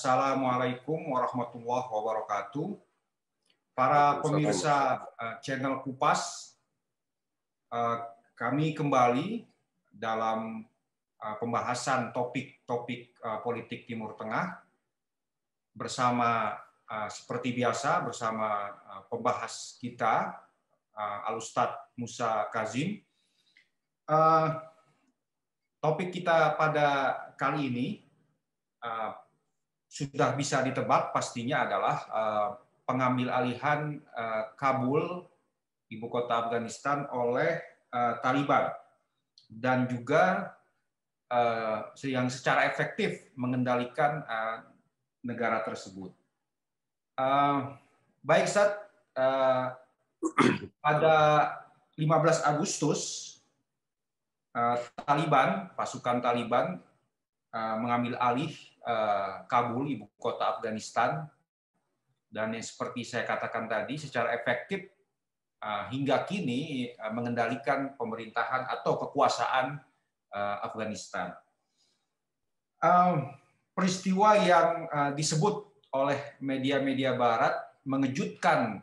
Assalamualaikum warahmatullahi wabarakatuh. Para pemirsa eh, channel Kupas, eh, kami kembali dalam eh, pembahasan topik-topik politik Timur Tengah bersama seperti biasa bersama pembahas kita Alustad Musa Kazim. Topik kita pada kali ini sudah bisa ditebak pastinya adalah eh, pengambil alihan eh, Kabul, ibu kota Afghanistan, oleh eh, Taliban. Dan juga yang secara efektif mengendalikan negara tersebut. Baik, saat pada 15 Agustus, Taliban, pasukan Taliban mengambil alih Eh, kabul, ibu kota Afghanistan, dan yang seperti saya katakan tadi, secara efektif eh, hingga kini eh, mengendalikan pemerintahan atau kekuasaan Afghanistan. peristiwa yang disebut oleh media-media Barat mengejutkan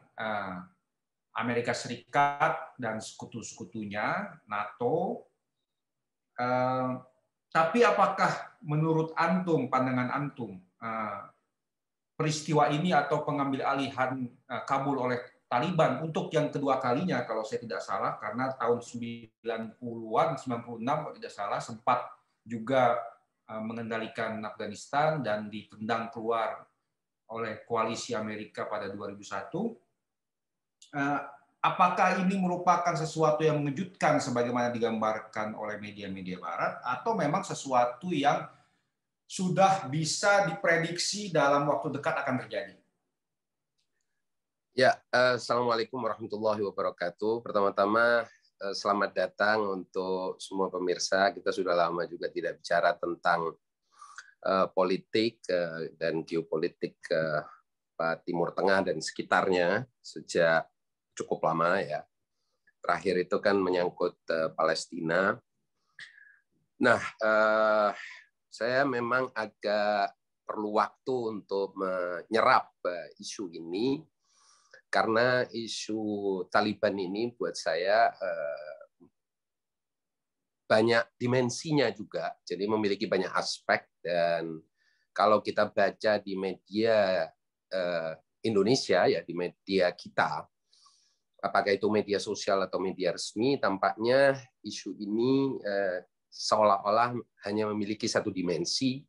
Amerika Serikat dan sekutu-sekutunya, NATO, tapi apakah menurut antum, pandangan antum, eh, peristiwa ini atau pengambil alihan eh, Kabul oleh Taliban untuk yang kedua kalinya kalau saya tidak salah karena tahun 90-an 96 kalau tidak salah sempat juga eh, mengendalikan Afghanistan dan ditendang keluar oleh koalisi Amerika pada 2001 apakah ini merupakan sesuatu yang mengejutkan sebagaimana digambarkan oleh media-media barat atau memang sesuatu yang sudah bisa diprediksi dalam waktu dekat akan terjadi? Ya, eh, Assalamualaikum warahmatullahi wabarakatuh. Pertama-tama eh, selamat datang untuk semua pemirsa. Kita sudah lama juga tidak bicara tentang eh, politik dan geopolitik Timur Tengah dan sekitarnya sejak cukup lama ya. Terakhir itu kan menyangkut uh, Palestina. Nah, uh, saya memang agak perlu waktu untuk menyerap uh, isu ini karena isu Taliban ini buat saya banyak dimensinya juga, jadi memiliki banyak aspek dan kalau kita baca di media Indonesia ya di media kita apakah itu media sosial atau media resmi, tampaknya isu ini eh, seolah-olah hanya memiliki satu dimensi,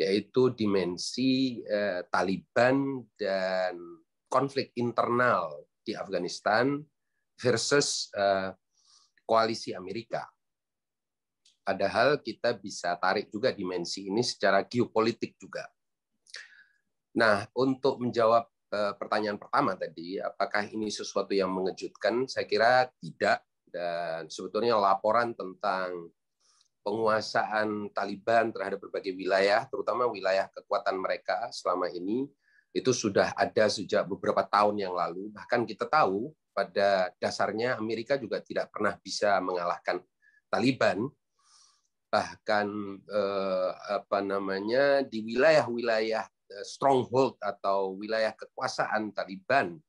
yaitu dimensi eh, Taliban dan konflik internal di Afghanistan versus eh, koalisi Amerika. Padahal kita bisa tarik juga dimensi ini secara geopolitik juga. Nah, untuk menjawab Eh, pertanyaan pertama tadi, apakah ini sesuatu yang mengejutkan? Saya kira tidak. Dan sebetulnya laporan tentang penguasaan Taliban terhadap berbagai wilayah, terutama wilayah kekuatan mereka selama ini, itu sudah ada sejak beberapa tahun yang lalu. Bahkan kita tahu pada dasarnya Amerika juga tidak pernah bisa mengalahkan Taliban bahkan eh, apa namanya di wilayah-wilayah stronghold atau wilayah kekuasaan Taliban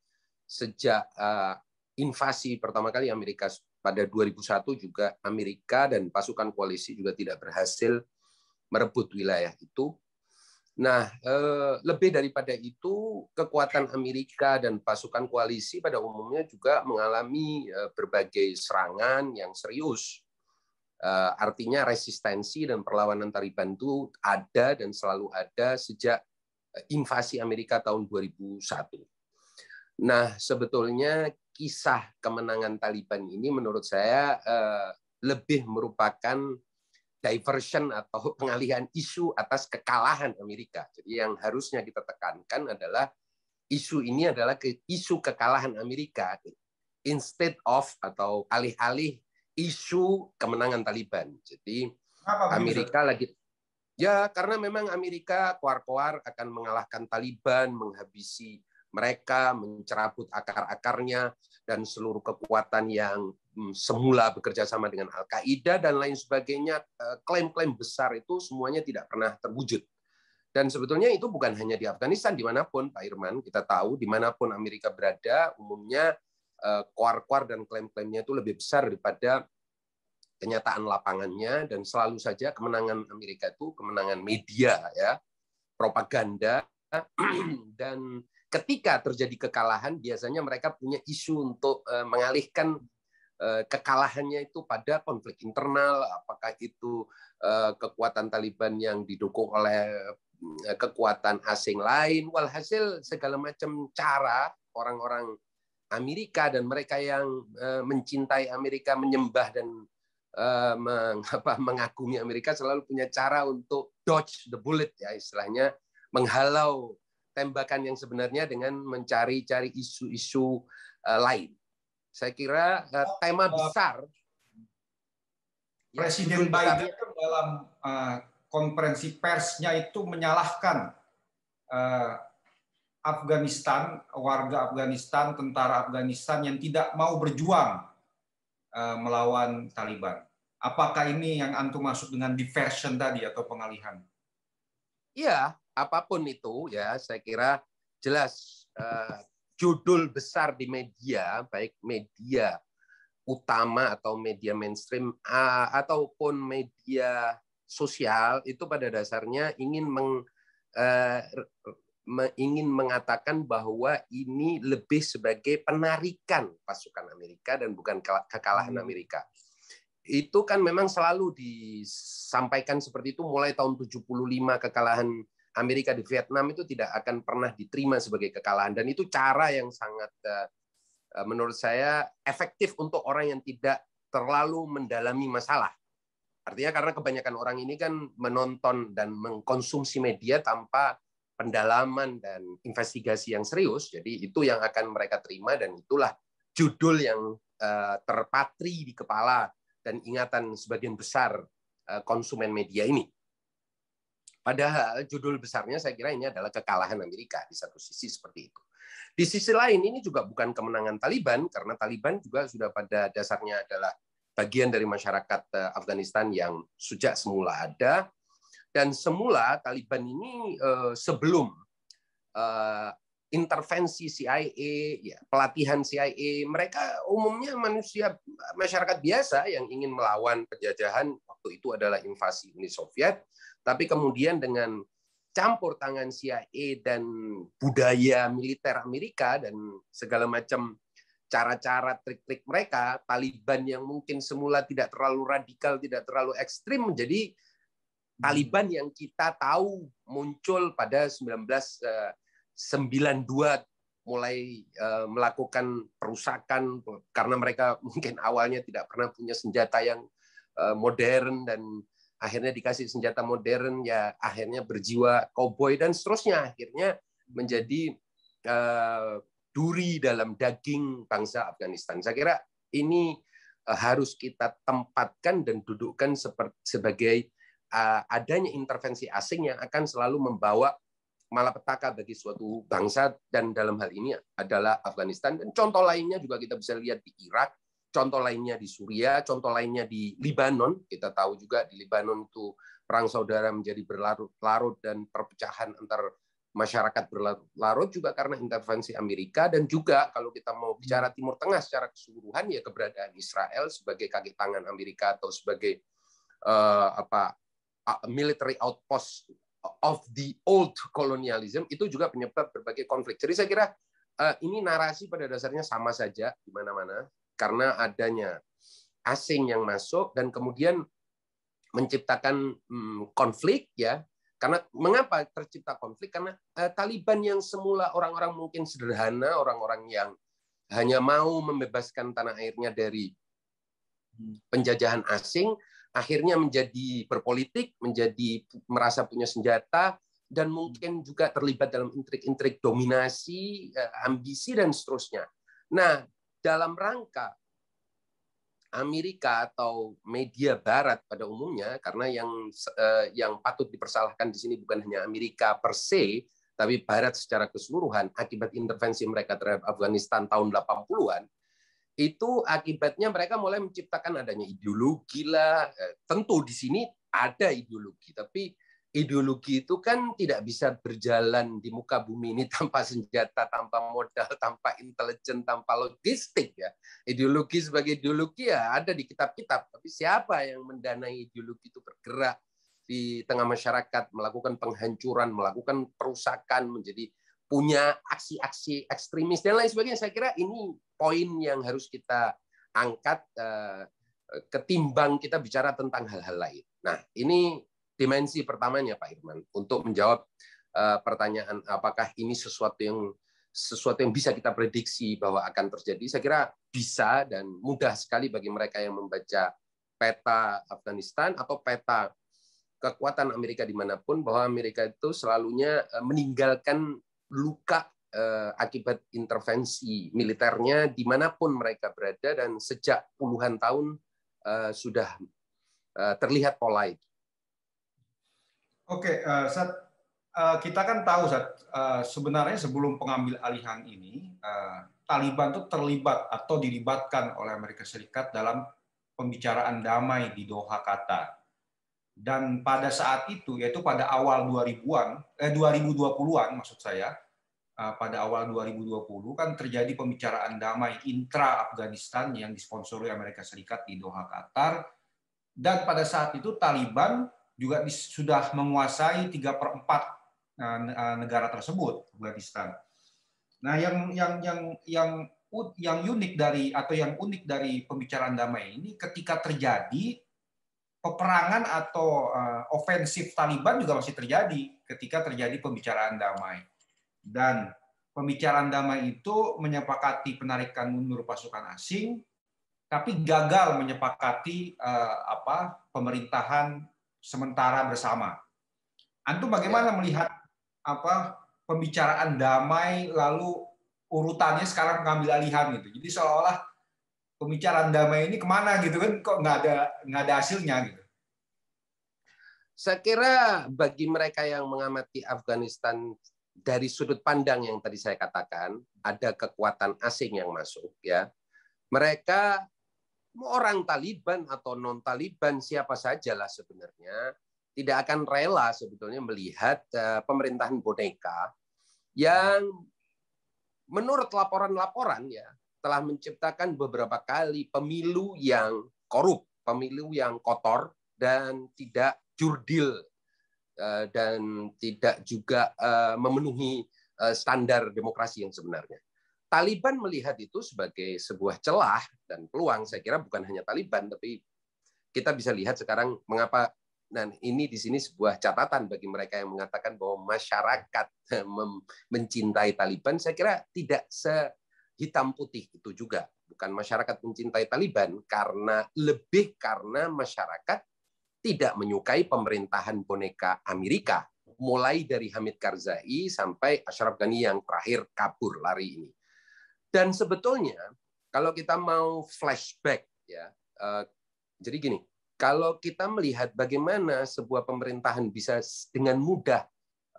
sejak uh, invasi pertama kali Amerika pada 2001 juga Amerika dan pasukan koalisi juga tidak berhasil merebut wilayah itu. Nah, eh, lebih daripada itu, kekuatan Amerika dan pasukan koalisi pada umumnya juga mengalami eh, berbagai serangan yang serius. Eh, artinya resistensi dan perlawanan Taliban itu ada dan selalu ada sejak invasi Amerika tahun 2001. Nah, sebetulnya kisah kemenangan Taliban ini menurut saya eh, lebih merupakan diversion atau pengalihan isu atas kekalahan Amerika. Jadi yang harusnya kita tekankan adalah isu ini adalah isu kekalahan Amerika instead of atau alih-alih isu kemenangan Taliban. Jadi Amerika lagi Ya, karena memang Amerika koar-koar akan mengalahkan Taliban, menghabisi mereka, mencerabut akar-akarnya, dan seluruh kekuatan yang hmm, semula bekerja sama dengan Al-Qaeda dan lain sebagainya, eh, klaim-klaim besar itu semuanya tidak pernah terwujud. Dan sebetulnya itu bukan hanya di Afghanistan, dimanapun Pak Irman, kita tahu dimanapun Amerika berada, umumnya eh, koar-koar dan klaim-klaimnya itu lebih besar daripada kenyataan lapangannya dan selalu saja kemenangan Amerika itu kemenangan media ya propaganda dan ketika terjadi kekalahan biasanya mereka punya isu untuk eh, mengalihkan eh, kekalahannya itu pada konflik internal apakah itu eh, kekuatan Taliban yang didukung oleh kekuatan asing lain walhasil segala macam cara orang-orang Amerika dan mereka yang mencintai Amerika menyembah dan Eh, mengapa mengagumi Amerika selalu punya cara untuk dodge the bullet ya istilahnya menghalau tembakan yang sebenarnya dengan mencari-cari isu-isu eh, lain. Saya kira eh, tema oh, besar Presiden Biden besar, dalam uh, konferensi persnya itu menyalahkan uh, Afghanistan, warga Afghanistan, tentara Afghanistan yang tidak mau berjuang Eh, melawan Taliban. Apakah ini yang antum masuk dengan diversion tadi atau pengalihan? Iya, apapun itu ya, saya kira jelas eh, judul besar di media, baik media utama atau media mainstream uh, ataupun media sosial itu pada dasarnya ingin meng, uh, ingin mengatakan bahwa ini lebih sebagai penarikan pasukan Amerika dan bukan kekalahan hmm. Amerika. Itu kan memang selalu disampaikan seperti itu mulai tahun 75 kekalahan Amerika di Vietnam itu tidak akan pernah diterima sebagai kekalahan dan itu cara yang sangat eh, eh, menurut saya efektif untuk orang yang tidak terlalu mendalami masalah. Artinya karena kebanyakan orang ini kan menonton dan mengkonsumsi media tanpa pendalaman dan investigasi yang serius. Jadi itu yang akan mereka terima dan itulah judul yang eh, terpatri di kepala dan ingatan sebagian besar eh, konsumen media ini. Padahal judul besarnya saya kira ini adalah kekalahan Amerika di satu sisi seperti itu. Di sisi lain ini juga bukan kemenangan Taliban karena Taliban juga sudah pada dasarnya adalah bagian dari masyarakat eh, Afghanistan yang sejak semula ada dan semula Taliban ini eh, sebelum eh, intervensi CIA, ya, pelatihan CIA, mereka umumnya manusia masyarakat biasa yang ingin melawan penjajahan waktu itu adalah invasi Uni Soviet, tapi kemudian dengan campur tangan CIA dan budaya militer Amerika dan segala macam cara-cara trik-trik mereka, Taliban yang mungkin semula tidak terlalu radikal, tidak terlalu ekstrim menjadi Taliban yang kita tahu muncul pada 1992 eh, mulai eh, melakukan perusakan karena mereka mungkin awalnya tidak pernah punya senjata yang eh, modern dan akhirnya dikasih senjata modern ya akhirnya berjiwa cowboy dan seterusnya akhirnya menjadi duri dalam daging bangsa Afghanistan. Saya kira ini harus kita tempatkan dan dudukkan sebagai Eh, adanya intervensi asing yang akan selalu membawa malapetaka bagi suatu bangsa dan dalam hal ini adalah Afghanistan dan contoh lainnya juga kita bisa lihat di Irak, contoh lainnya di Suriah, contoh lainnya di Lebanon Kita tahu juga di Lebanon itu perang saudara menjadi berlarut-larut dan perpecahan antar masyarakat berlarut-larut juga karena intervensi Amerika dan juga kalau kita mau bicara Timur Tengah secara keseluruhan ya keberadaan Israel sebagai kaki tangan Amerika atau sebagai uh, apa military outpost of the old colonialism itu juga penyebab berbagai konflik. Jadi saya kira eh, ini narasi pada dasarnya sama saja di mana-mana karena adanya asing yang masuk dan kemudian menciptakan mm, konflik ya. Karena mengapa tercipta konflik? Karena eh, Taliban yang semula orang-orang mungkin sederhana, orang-orang yang hanya mau membebaskan tanah airnya dari hmm. penjajahan asing, akhirnya menjadi berpolitik, menjadi merasa punya senjata, dan mungkin juga terlibat dalam intrik-intrik dominasi, eh, ambisi, dan seterusnya. Nah, dalam rangka Amerika atau media Barat pada umumnya, karena yang eh, yang patut dipersalahkan di sini bukan hanya Amerika per se, tapi Barat secara keseluruhan akibat intervensi mereka terhadap Afghanistan tahun 80-an, itu akibatnya mereka mulai menciptakan adanya ideologi lah. Eh, tentu di sini ada ideologi, tapi ideologi itu kan tidak bisa berjalan di muka bumi ini tanpa senjata, tanpa modal, tanpa intelijen, tanpa logistik ya. Ideologi sebagai ideologi ya ada di kitab-kitab, tapi siapa yang mendanai ideologi itu bergerak di tengah masyarakat, melakukan penghancuran, melakukan perusakan, menjadi punya aksi-aksi ekstremis dan lain sebagainya. Saya kira ini poin yang harus kita angkat eh, ketimbang kita bicara tentang hal-hal lain. Nah, ini dimensi pertamanya Pak Irman untuk menjawab eh, pertanyaan apakah ini sesuatu yang sesuatu yang bisa kita prediksi bahwa akan terjadi. Saya kira bisa dan mudah sekali bagi mereka yang membaca peta Afghanistan atau peta kekuatan Amerika dimanapun bahwa Amerika itu selalunya eh, meninggalkan luka eh, akibat intervensi militernya dimanapun mereka berada dan sejak puluhan tahun eh, sudah eh, terlihat pola itu. Oke, uh, eh, Sat, uh, eh, kita kan tahu Sat, uh, eh, sebenarnya sebelum pengambil alihan ini, uh, Taliban itu terlibat atau dilibatkan oleh Amerika Serikat dalam pembicaraan damai di Doha, Qatar. Dan pada saat itu, yaitu pada awal 2000-an, eh, 2020-an maksud saya, Ah, pada awal 2020 kan terjadi pembicaraan damai intra Afghanistan yang disponsori Amerika Serikat di Doha, Qatar. Dan pada saat itu Taliban juga sudah menguasai 3 per 4 ah, ah, negara tersebut, Afghanistan. Nah, yang yang yang yang yang unik dari atau yang unik dari pembicaraan damai ini ketika terjadi peperangan atau ofensif Taliban juga masih terjadi ketika terjadi pembicaraan damai dan pembicaraan damai itu menyepakati penarikan mundur pasukan asing, tapi gagal menyepakati uh, apa pemerintahan sementara bersama. Antum bagaimana ya. melihat apa pembicaraan damai lalu urutannya sekarang mengambil alihan gitu. Jadi seolah-olah pembicaraan damai ini kemana gitu kan kok nggak ada nggak ada hasilnya gitu. Saya kira bagi mereka yang mengamati Afghanistan dari sudut pandang yang tadi saya katakan, ada kekuatan asing yang masuk ya. Mereka mau orang Taliban atau non Taliban siapa saja lah sebenarnya tidak akan rela sebetulnya melihat eh, pemerintahan boneka yang menurut laporan-laporan ya telah menciptakan beberapa kali pemilu yang korup, pemilu yang kotor dan tidak jurdil Eh, dan tidak juga eh, memenuhi eh, standar demokrasi yang sebenarnya. Taliban melihat itu sebagai sebuah celah dan peluang. Saya kira bukan hanya Taliban, tapi kita bisa lihat sekarang mengapa dan ini di sini sebuah catatan bagi mereka yang mengatakan bahwa masyarakat mencintai Taliban. Saya kira tidak sehitam putih itu juga. Bukan masyarakat mencintai Taliban karena lebih karena masyarakat tidak menyukai pemerintahan boneka Amerika, mulai dari Hamid Karzai sampai Ashraf Ghani yang terakhir kabur lari ini. Dan sebetulnya kalau kita mau flashback ya, eh, jadi gini, kalau kita melihat bagaimana sebuah pemerintahan bisa dengan mudah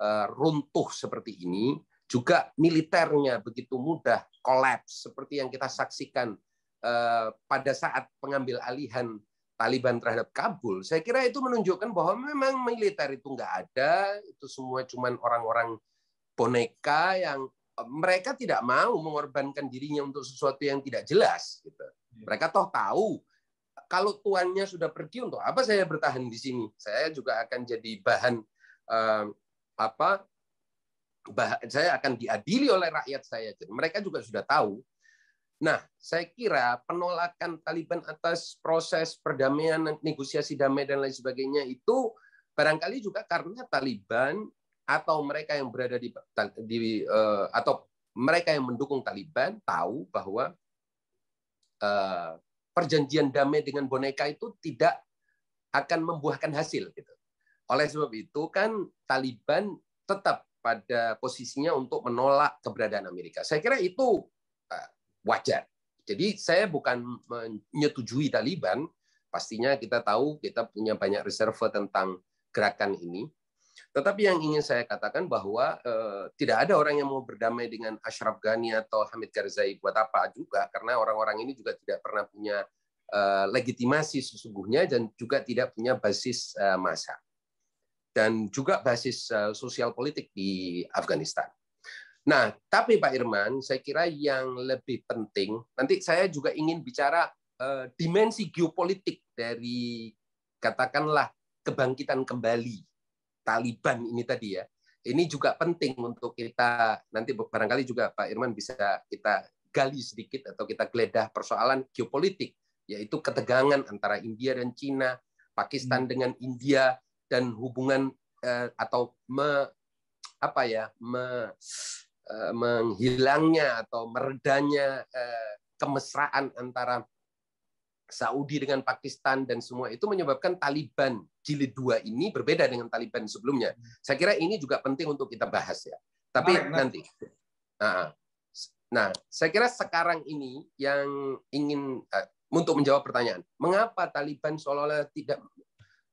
eh, runtuh seperti ini, juga militernya begitu mudah kolaps seperti yang kita saksikan eh, pada saat pengambil alihan Taliban terhadap Kabul, saya kira itu menunjukkan bahwa memang militer itu nggak ada, itu semua cuma orang-orang boneka yang eh, mereka tidak mau mengorbankan dirinya untuk sesuatu yang tidak jelas. Gitu. Iya. Mereka toh tahu kalau tuannya sudah pergi untuk apa saya bertahan di sini? Saya juga akan jadi bahan eh, apa? Bahan, saya akan diadili oleh rakyat saya. Jadi mereka juga sudah tahu Nah, saya kira penolakan Taliban atas proses perdamaian, negosiasi damai dan lain sebagainya itu barangkali juga karena Taliban atau mereka yang berada di, di uh, atau mereka yang mendukung Taliban tahu bahwa uh, perjanjian damai dengan boneka itu tidak akan membuahkan hasil gitu. Oleh sebab itu kan Taliban tetap pada posisinya untuk menolak keberadaan Amerika. Saya kira itu wajar. Jadi saya bukan menyetujui Taliban, pastinya kita tahu kita punya banyak reserve tentang gerakan ini. Tetapi yang ingin saya katakan bahwa eh, tidak ada orang yang mau berdamai dengan Ashraf Ghani atau Hamid Karzai buat apa juga karena orang-orang ini juga tidak pernah punya eh, legitimasi sesungguhnya dan juga tidak punya basis eh, massa dan juga basis eh, sosial politik di Afghanistan. Nah, tapi Pak Irman, saya kira yang lebih penting, nanti saya juga ingin bicara eh, dimensi geopolitik dari katakanlah kebangkitan kembali Taliban ini tadi ya. Ini juga penting untuk kita nanti barangkali juga Pak Irman bisa kita gali sedikit atau kita geledah persoalan geopolitik yaitu ketegangan antara India dan Cina, Pakistan hmm. dengan India dan hubungan eh, atau me, apa ya me, Eh, menghilangnya atau meredanya eh, kemesraan antara Saudi dengan Pakistan dan semua itu menyebabkan Taliban jilid dua ini berbeda dengan Taliban sebelumnya. Saya kira ini juga penting untuk kita bahas ya. Tapi nah, nanti. Nah, nah, saya kira sekarang ini yang ingin uh, untuk menjawab pertanyaan, mengapa Taliban seolah-olah tidak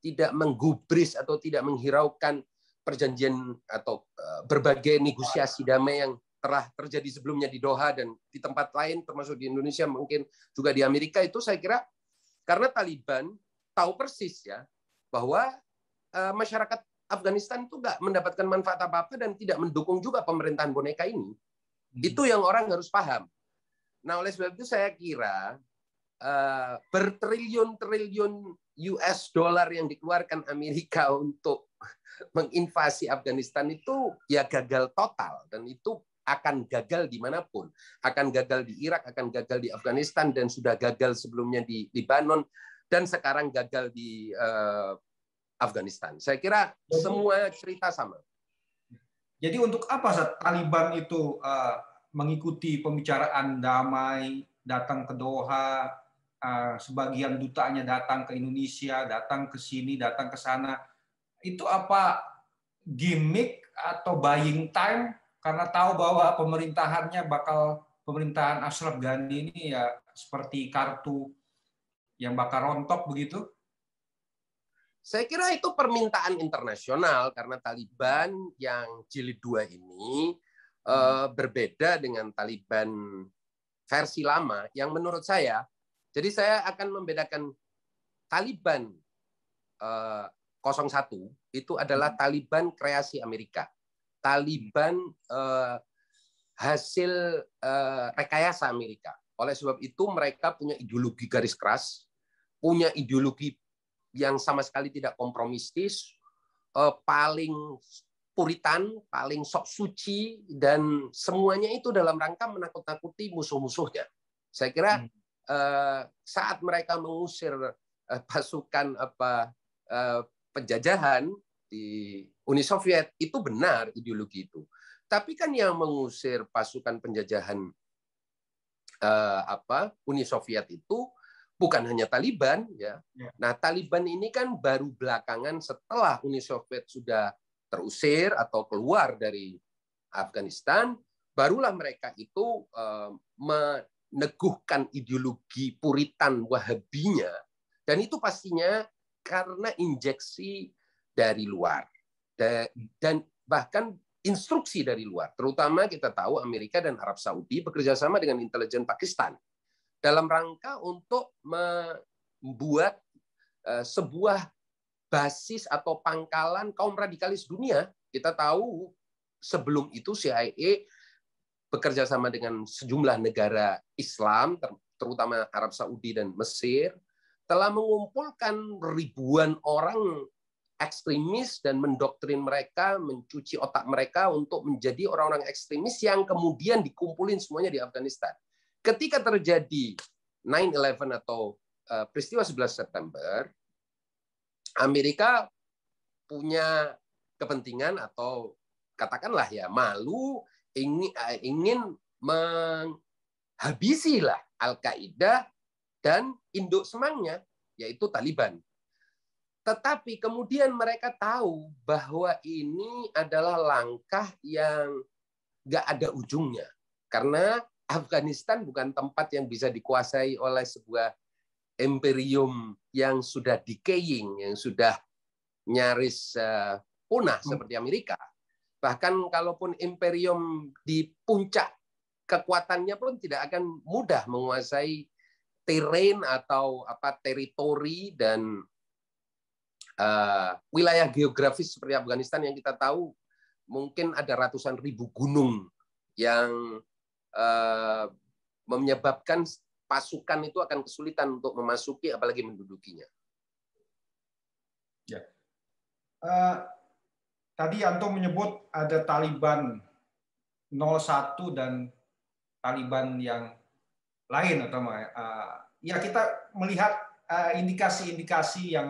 tidak menggubris atau tidak menghiraukan perjanjian atau eh, berbagai negosiasi damai yang telah terjadi sebelumnya di Doha dan di tempat lain termasuk di Indonesia mungkin juga di Amerika itu saya kira karena Taliban tahu persis ya bahwa eh, masyarakat Afghanistan itu nggak mendapatkan manfaat apa-apa dan tidak mendukung juga pemerintahan boneka ini. Hmm. Itu yang orang harus paham. Nah, oleh sebab itu saya kira uh, bertriliun-triliun US dollar yang dikeluarkan Amerika untuk menginvasi Afghanistan itu ya gagal total dan itu akan gagal dimanapun, akan gagal di Irak, akan gagal di Afghanistan dan sudah gagal sebelumnya di Lebanon dan sekarang gagal di uh, Afghanistan. Saya kira semua cerita sama. Jadi untuk apa saat Taliban itu uh, mengikuti pembicaraan damai, datang ke Doha, Eh, sebagian dutanya datang ke Indonesia, datang ke sini, datang ke sana. Itu apa gimmick atau buying time karena tahu bahwa pemerintahannya bakal pemerintahan Ashraf Ghani ini ya seperti kartu yang bakal rontok begitu? Saya kira itu permintaan internasional karena Taliban yang jilid dua ini eh, hmm. berbeda dengan Taliban versi lama yang menurut saya jadi saya akan membedakan Taliban eh, 01 itu adalah hmm. Taliban kreasi Amerika. Taliban eh, hasil eh, rekayasa Amerika. Oleh sebab itu mereka punya ideologi garis keras, punya ideologi yang sama sekali tidak kompromistis, eh, paling puritan, paling sok suci, dan semuanya itu dalam rangka menakut-nakuti musuh-musuhnya. Saya kira hmm. Eh, saat mereka mengusir eh, pasukan apa eh, penjajahan di Uni Soviet itu benar ideologi itu. Tapi kan yang mengusir pasukan penjajahan apa Uni Soviet itu bukan hanya Taliban ya. ya. Nah, Taliban ini kan baru belakangan setelah Uni Soviet sudah terusir atau keluar dari Afghanistan, barulah mereka itu meneguhkan ideologi puritan wahabinya, dan itu pastinya karena injeksi dari luar. Dan bahkan instruksi dari luar. Terutama kita tahu Amerika dan Arab Saudi bekerja sama dengan intelijen Pakistan dalam rangka untuk membuat eh, sebuah basis atau pangkalan kaum radikalis dunia. Kita tahu sebelum itu CIA bekerja sama dengan sejumlah negara Islam, terutama Arab Saudi dan Mesir, telah mengumpulkan ribuan orang ekstremis dan mendoktrin mereka, mencuci otak mereka untuk menjadi orang-orang ekstremis yang kemudian dikumpulin semuanya di Afghanistan. Ketika terjadi 9-11 atau eh, peristiwa 11 September, Amerika punya kepentingan atau katakanlah ya malu ingin, eh, ingin menghabisilah Al-Qaeda dan induk semangnya, yaitu Taliban. Tetapi kemudian mereka tahu bahwa ini adalah langkah yang nggak ada ujungnya. Karena Afghanistan bukan tempat yang bisa dikuasai oleh sebuah imperium yang sudah decaying, yang sudah nyaris eh, punah hmm. seperti Amerika. Bahkan kalaupun imperium di puncak kekuatannya pun tidak akan mudah menguasai terrain atau apa teritori dan uh, wilayah geografis seperti Afghanistan yang kita tahu mungkin ada ratusan ribu gunung yang uh, menyebabkan pasukan itu akan kesulitan untuk memasuki apalagi mendudukinya. Ya. Uh, Tadi Anto menyebut ada Taliban 01 dan Taliban yang lain atau uh, eh, ya kita melihat eh, indikasi-indikasi uh, yang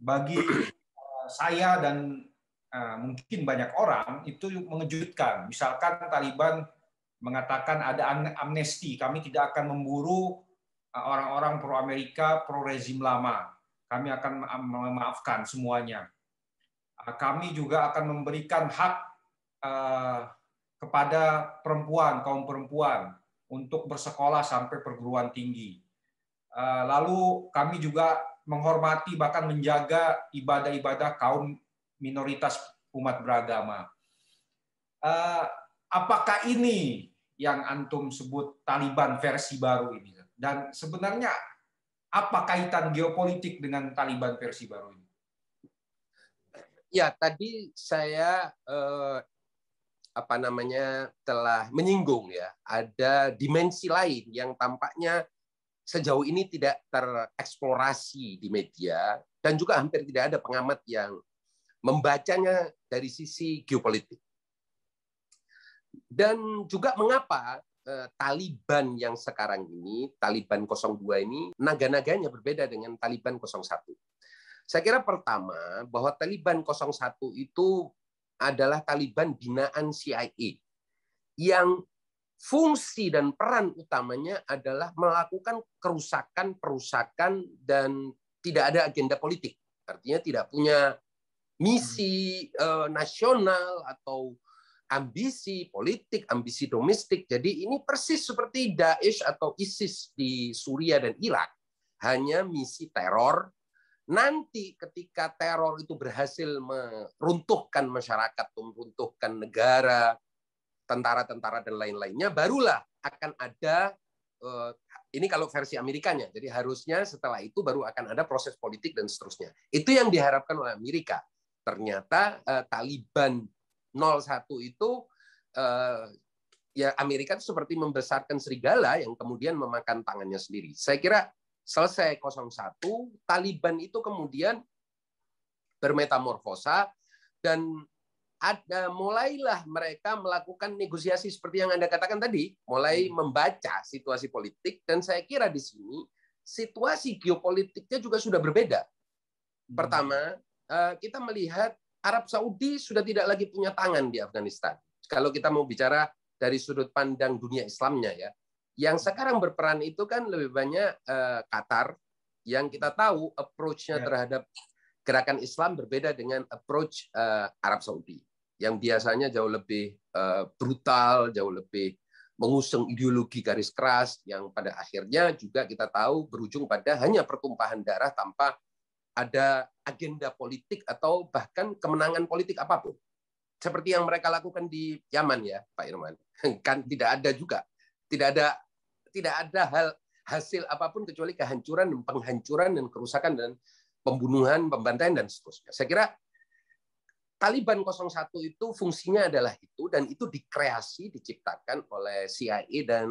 bagi uh, saya dan uh, mungkin banyak orang itu mengejutkan. Misalkan Taliban mengatakan ada amnesti, kami tidak akan memburu orang-orang pro Amerika, pro rezim lama. Kami akan memaafkan semuanya. Eh, kami juga akan memberikan hak eh, kepada perempuan, kaum perempuan untuk bersekolah sampai perguruan tinggi. Eh, lalu kami juga menghormati bahkan menjaga ibadah-ibadah kaum minoritas umat beragama. Apakah ini yang antum sebut Taliban versi baru ini? Dan sebenarnya apa kaitan geopolitik dengan Taliban versi baru ini? ya tadi saya eh, apa namanya telah menyinggung ya ada dimensi lain yang tampaknya sejauh ini tidak tereksplorasi di media dan juga hampir tidak ada pengamat yang membacanya dari sisi geopolitik dan juga mengapa eh, Taliban yang sekarang ini Taliban 02 ini naga-naganya berbeda dengan Taliban 01 saya kira pertama bahwa Taliban 01 itu adalah Taliban binaan CIA yang fungsi dan peran utamanya adalah melakukan kerusakan, perusakan dan tidak ada agenda politik. Artinya tidak punya misi eh, nasional atau ambisi politik, ambisi domestik. Jadi ini persis seperti Daesh atau ISIS di Suria dan Irak. Hanya misi teror nanti ketika teror itu berhasil meruntuhkan masyarakat, meruntuhkan negara, tentara-tentara dan lain-lainnya, barulah akan ada eh, ini kalau versi Amerikanya. Jadi harusnya setelah itu baru akan ada proses politik dan seterusnya. Itu yang diharapkan oleh Amerika. Ternyata eh, Taliban 01 itu eh, ya Amerika itu seperti membesarkan serigala yang kemudian memakan tangannya sendiri. Saya kira selesai 01, Taliban itu kemudian bermetamorfosa dan ada mulailah mereka melakukan negosiasi seperti yang Anda katakan tadi, mulai hmm. membaca situasi politik dan saya kira di sini situasi geopolitiknya juga sudah berbeda. Hmm. Pertama, eh, kita melihat Arab Saudi sudah tidak lagi punya tangan di Afghanistan. Kalau kita mau bicara dari sudut pandang dunia Islamnya ya. Yang sekarang berperan itu kan lebih banyak uh, Qatar yang kita tahu approach-nya ya. terhadap gerakan Islam berbeda dengan approach uh, Arab Saudi yang biasanya jauh lebih uh, brutal, jauh lebih mengusung ideologi garis keras yang pada akhirnya juga kita tahu berujung pada hanya pertumpahan darah tanpa ada agenda politik atau bahkan kemenangan politik apapun. Seperti yang mereka lakukan di Yaman ya, Pak Irman. Kan tidak ada juga. Tidak ada tidak ada hal hasil apapun kecuali kehancuran dan penghancuran dan kerusakan dan pembunuhan, pembantaian dan seterusnya. Saya kira Taliban 01 itu fungsinya adalah itu dan itu dikreasi diciptakan oleh CIA dan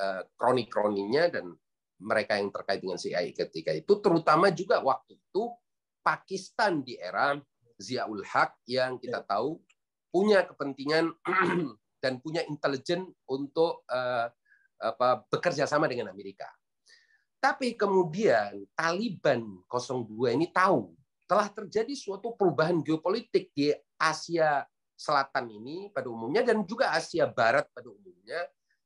eh, kroni-kroninya dan mereka yang terkait dengan CIA ketika itu terutama juga waktu itu Pakistan di era Ziaul Haq yang kita ya. tahu punya kepentingan dan punya intelijen untuk uh, apa, bekerja sama dengan Amerika. Tapi kemudian Taliban 02 ini tahu telah terjadi suatu perubahan geopolitik di Asia Selatan ini pada umumnya dan juga Asia Barat pada umumnya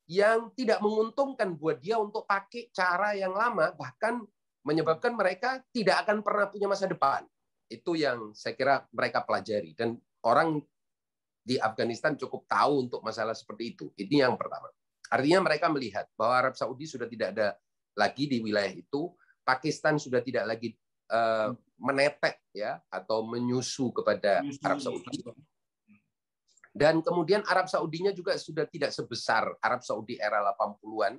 yang tidak menguntungkan buat dia untuk pakai cara yang lama bahkan menyebabkan mereka tidak akan pernah punya masa depan. Itu yang saya kira mereka pelajari dan orang di Afghanistan cukup tahu untuk masalah seperti itu. Ini yang pertama. Artinya mereka melihat bahwa Arab Saudi sudah tidak ada lagi di wilayah itu, Pakistan sudah tidak lagi eh, hmm. menetek ya atau menyusu kepada Arab Saudi. Iya. Dan kemudian Arab Saudinya juga sudah tidak sebesar Arab Saudi era 80-an,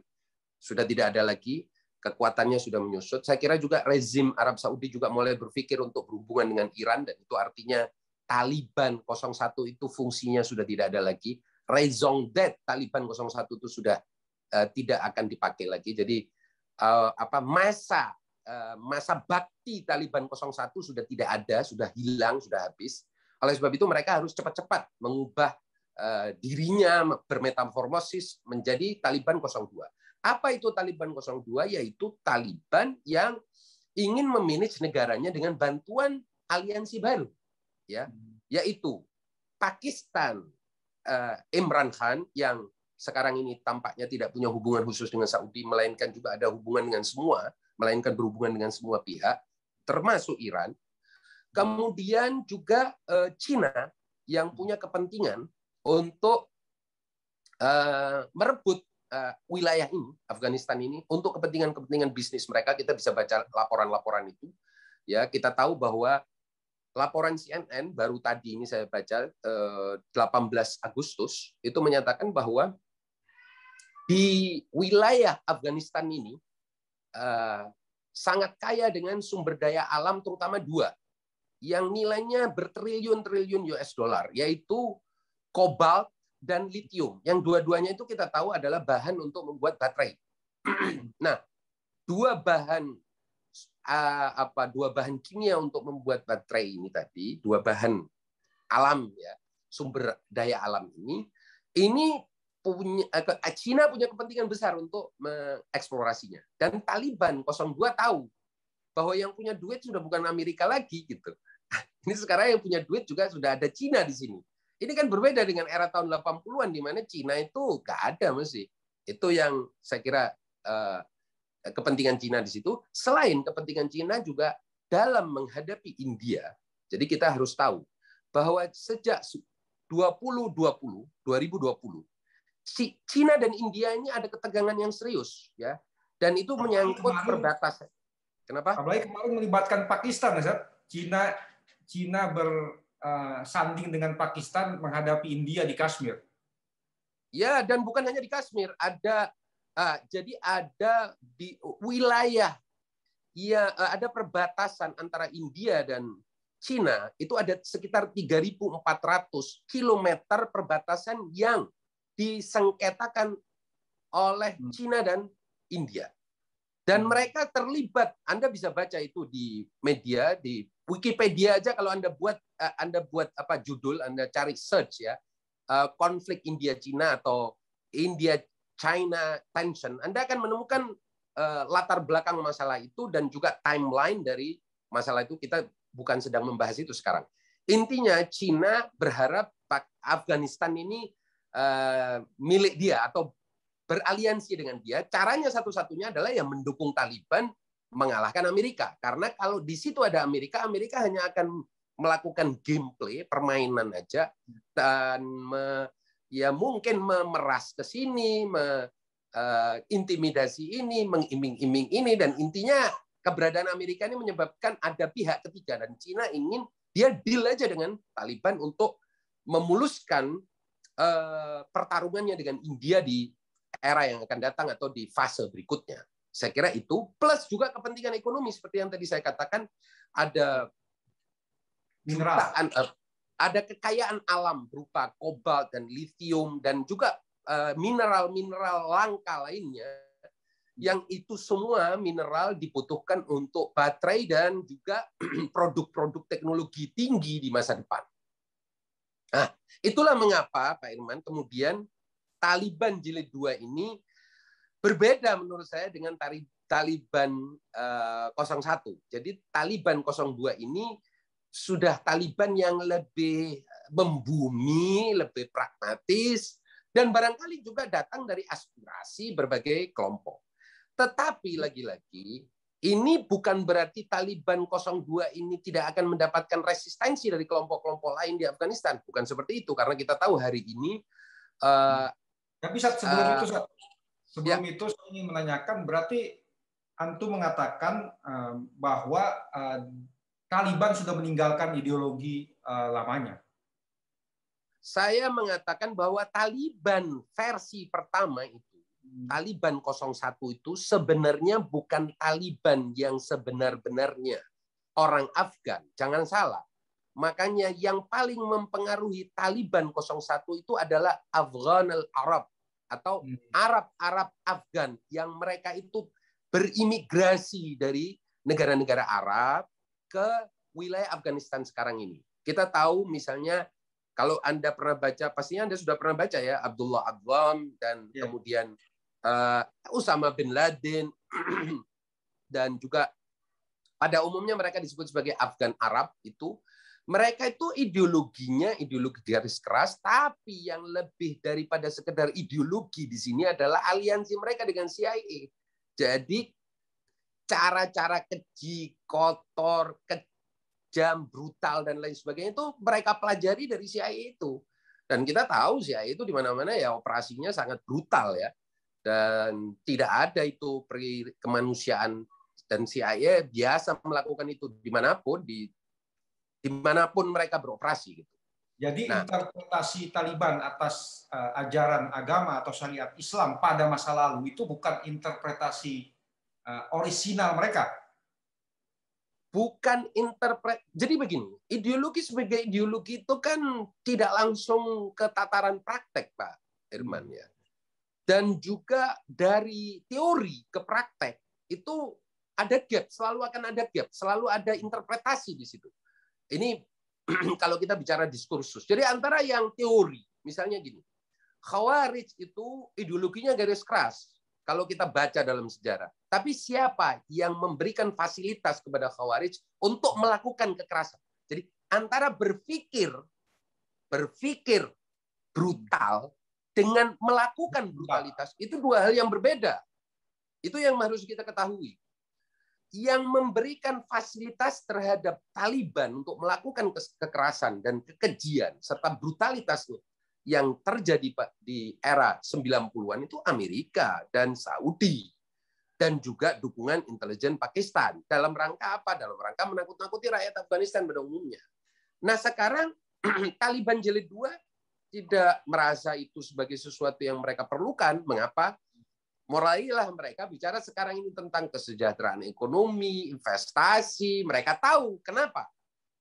sudah tidak ada lagi, kekuatannya sudah menyusut. Saya kira juga rezim Arab Saudi juga mulai berpikir untuk berhubungan dengan Iran dan itu artinya Taliban 01 itu fungsinya sudah tidak ada lagi raison d'être Taliban 01 itu sudah uh, tidak akan dipakai lagi. Jadi uh, apa masa uh, masa bakti Taliban 01 sudah tidak ada, sudah hilang, sudah habis. Oleh sebab itu mereka harus cepat-cepat mengubah uh, dirinya bermetamorfosis menjadi Taliban 02. Apa itu Taliban 02? Yaitu Taliban yang ingin memanage negaranya dengan bantuan aliansi baru, ya, hmm. yaitu Pakistan, uh, Imran Khan yang sekarang ini tampaknya tidak punya hubungan khusus dengan Saudi, melainkan juga ada hubungan dengan semua, melainkan berhubungan dengan semua pihak, termasuk Iran. Kemudian juga uh, eh, Cina yang punya kepentingan untuk uh, merebut uh, wilayah ini, Afghanistan ini, untuk kepentingan-kepentingan bisnis mereka. Kita bisa baca laporan-laporan itu. Ya, kita tahu bahwa laporan CNN baru tadi ini saya baca 18 eh, Agustus itu menyatakan bahwa di wilayah Afghanistan ini eh, sangat kaya dengan sumber daya alam terutama dua yang nilainya bertriliun-triliun US dollar yaitu kobalt dan litium yang dua-duanya itu kita tahu adalah bahan untuk membuat baterai. Nah, dua bahan Eh, apa dua bahan kimia untuk membuat baterai ini tadi, dua bahan alam ya, sumber daya alam ini ini punya eh, eh, Cina punya kepentingan besar untuk mengeksplorasinya. Dan Taliban 02 tahu bahwa yang punya duit sudah bukan Amerika lagi gitu. Ah, ini sekarang yang punya duit juga sudah ada Cina di sini. Ini kan berbeda dengan era tahun 80-an di mana Cina itu gak ada masih. Itu yang saya kira Eh, kepentingan Cina di situ. Selain kepentingan Cina juga dalam menghadapi India. Jadi kita harus tahu bahwa sejak 2020, 2020, Cina dan India ini ada ketegangan yang serius, ya. Dan itu menyangkut perbatasan. Kenapa? Apalagi kemarin melibatkan Pakistan, ya, Cina Cina bersanding eh, dengan Pakistan menghadapi India di Kashmir. Ya, dan bukan hanya di Kashmir, ada Ah, jadi ada di wilayah ya ada perbatasan antara India dan Cina itu ada sekitar 3.400 km perbatasan yang disengketakan oleh hmm. Cina dan India. Dan hmm. mereka terlibat. Anda bisa baca itu di media, di Wikipedia aja kalau Anda buat eh, Anda buat apa judul, Anda cari search ya, eh, konflik India Cina atau India China tension, Anda akan menemukan uh, latar belakang masalah itu dan juga timeline dari masalah itu. Kita bukan sedang membahas itu sekarang. Intinya China berharap Pak Afghanistan ini uh, milik dia atau beraliansi dengan dia. Caranya satu-satunya adalah yang mendukung Taliban mengalahkan Amerika. Karena kalau di situ ada Amerika, Amerika hanya akan melakukan gameplay, permainan aja, dan me, ya mungkin memeras ke sini, me, uh, intimidasi ini, mengiming-iming ini, dan intinya keberadaan Amerika ini menyebabkan ada pihak ketiga dan Cina ingin dia deal aja dengan Taliban untuk memuluskan uh, pertarungannya dengan India di era yang akan datang atau di fase berikutnya. Saya kira itu plus juga kepentingan ekonomi seperti yang tadi saya katakan ada mineral uh, ada kekayaan alam berupa kobalt dan litium dan juga eh, mineral-mineral langka lainnya yang itu semua mineral dibutuhkan untuk baterai dan juga produk-produk teknologi tinggi di masa depan. Nah, itulah mengapa Pak Irman kemudian Taliban jilid 2 ini berbeda menurut saya dengan Taliban 01. Eh, Jadi Taliban 02 ini sudah Taliban yang lebih eh, membumi, lebih pragmatis, dan barangkali juga datang dari aspirasi berbagai kelompok. Tetapi lagi-lagi, ini bukan berarti Taliban 02 ini tidak akan mendapatkan resistensi dari kelompok-kelompok lain di Afghanistan. Bukan seperti itu, karena kita tahu hari ini... Uh, Tapi saat sebelum uh, itu, saat, sebelum ya. itu saya ingin menanyakan, berarti Antu mengatakan uh, bahwa uh, Taliban sudah meninggalkan ideologi uh, lamanya. Saya mengatakan bahwa Taliban versi pertama itu, hmm. Taliban 01 itu sebenarnya bukan Taliban yang sebenar-benarnya. Orang Afgan, jangan salah. Makanya yang paling mempengaruhi Taliban 01 itu adalah Afghan al-Arab atau Arab-Arab hmm. Afgan yang mereka itu berimigrasi dari negara-negara Arab ke wilayah Afghanistan sekarang ini. Kita tahu misalnya kalau Anda pernah baca, pastinya Anda sudah pernah baca ya Abdullah Abdullam dan yeah. kemudian uh, Usama bin Laden dan juga pada umumnya mereka disebut sebagai Afgan Arab itu mereka itu ideologinya ideologi garis keras, tapi yang lebih daripada sekedar ideologi di sini adalah aliansi mereka dengan CIA. Jadi cara-cara keji, kotor, kejam, brutal dan lain sebagainya itu mereka pelajari dari CIA itu. Dan kita tahu CIA itu di mana-mana ya operasinya sangat brutal ya. Dan tidak ada itu peri kemanusiaan dan CIA biasa melakukan itu dimanapun di dimanapun mereka beroperasi gitu. Jadi nah, interpretasi Taliban atas uh, ajaran agama atau syariat Islam pada masa lalu itu bukan interpretasi Eh, orisinal mereka. Bukan interpret. Jadi begini, ideologi sebagai ideologi itu kan tidak langsung ke tataran praktek, Pak Irman ya. Dan juga dari teori ke praktek itu ada gap, selalu akan ada gap, selalu ada interpretasi di situ. Ini kalau kita bicara diskursus. Jadi antara yang teori, misalnya gini, Khawarij itu ideologinya garis keras, kalau kita baca dalam sejarah. Tapi siapa yang memberikan fasilitas kepada Khawarij untuk melakukan kekerasan? Jadi antara berpikir berpikir brutal dengan melakukan brutalitas itu dua hal yang berbeda. Itu yang harus kita ketahui. Yang memberikan fasilitas terhadap Taliban untuk melakukan kekerasan dan kekejian serta brutalitasnya yang terjadi di era 90-an itu Amerika dan Saudi dan juga dukungan intelijen Pakistan. Dalam rangka apa? Dalam rangka menakut-nakuti rakyat Afghanistan pada umumnya. Nah, sekarang Taliban jilid 2 tidak merasa itu sebagai sesuatu yang mereka perlukan. Mengapa? Mulailah mereka bicara sekarang ini tentang kesejahteraan ekonomi, investasi. Mereka tahu kenapa?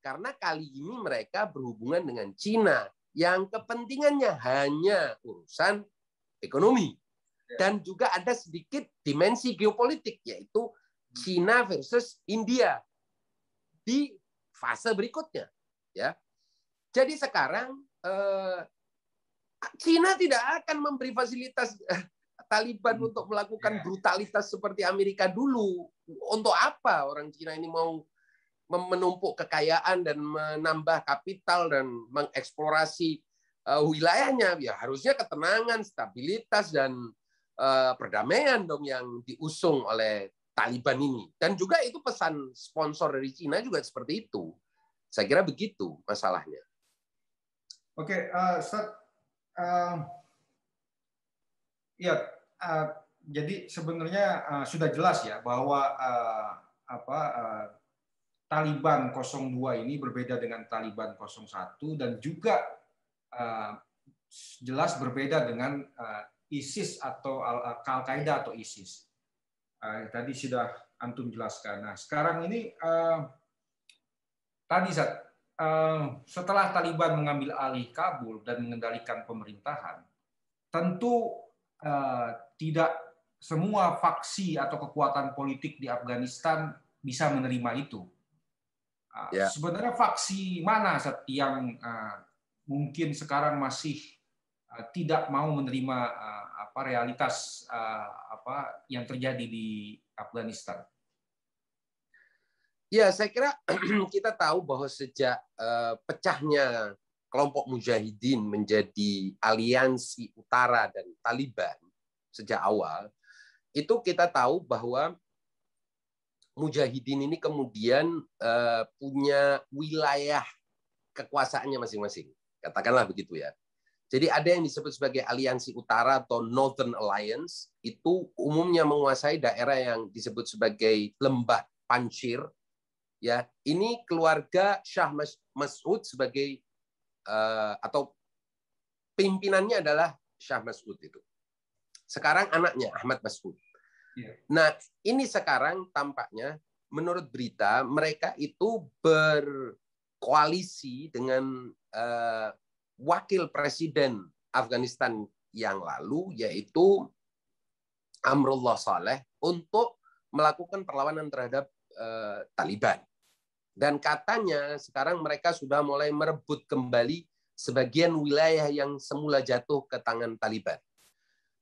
Karena kali ini mereka berhubungan dengan Cina yang kepentingannya hanya urusan ekonomi ya. dan juga ada sedikit dimensi geopolitik yaitu hmm. Cina versus India di fase berikutnya ya jadi sekarang eh, Cina tidak akan memberi fasilitas eh, Taliban hmm. untuk melakukan ya. brutalitas seperti Amerika dulu untuk apa orang Cina ini mau menumpuk kekayaan dan menambah kapital dan mengeksplorasi eh, wilayahnya ya harusnya ketenangan, stabilitas dan eh, perdamaian dong yang diusung oleh Taliban ini. Dan juga itu pesan sponsor dari Cina juga seperti itu. Saya kira begitu masalahnya. Oke, okay, uh, eh, Uh, ya, uh, jadi sebenarnya uh, sudah jelas ya bahwa uh, apa uh, Taliban 02 ini berbeda dengan Taliban 01 dan juga eh, jelas berbeda dengan eh, ISIS atau eh, Al-Qaeda atau ISIS. tadi sudah antum jelaskan. Nah, sekarang ini tadi saat setelah Taliban mengambil alih Kabul dan mengendalikan pemerintahan, tentu tidak semua faksi atau kekuatan politik di Afghanistan bisa menerima itu. Ah, ya. Sebenarnya faksi mana yang ah, mungkin sekarang masih ah, tidak mau menerima apa realitas apa yang terjadi di Afghanistan? Ya, saya kira kita tahu bahwa sejak eh, pecahnya kelompok mujahidin menjadi aliansi utara dan Taliban sejak awal, itu kita tahu bahwa mujahidin ini kemudian uh, punya wilayah kekuasaannya masing-masing. Katakanlah begitu ya. Jadi ada yang disebut sebagai aliansi utara atau Northern Alliance, itu umumnya menguasai daerah yang disebut sebagai lembah pancir. Ya, ini keluarga Syah Mas'ud sebagai uh, atau pimpinannya adalah Syah Mas'ud itu. Sekarang anaknya Ahmad Mas'ud. Iya. Nah, ini sekarang tampaknya menurut berita mereka itu berkoalisi dengan uh, wakil presiden Afghanistan yang lalu yaitu Amrullah Saleh untuk melakukan perlawanan terhadap uh, Taliban. Dan katanya sekarang mereka sudah mulai merebut kembali sebagian wilayah yang semula jatuh ke tangan Taliban.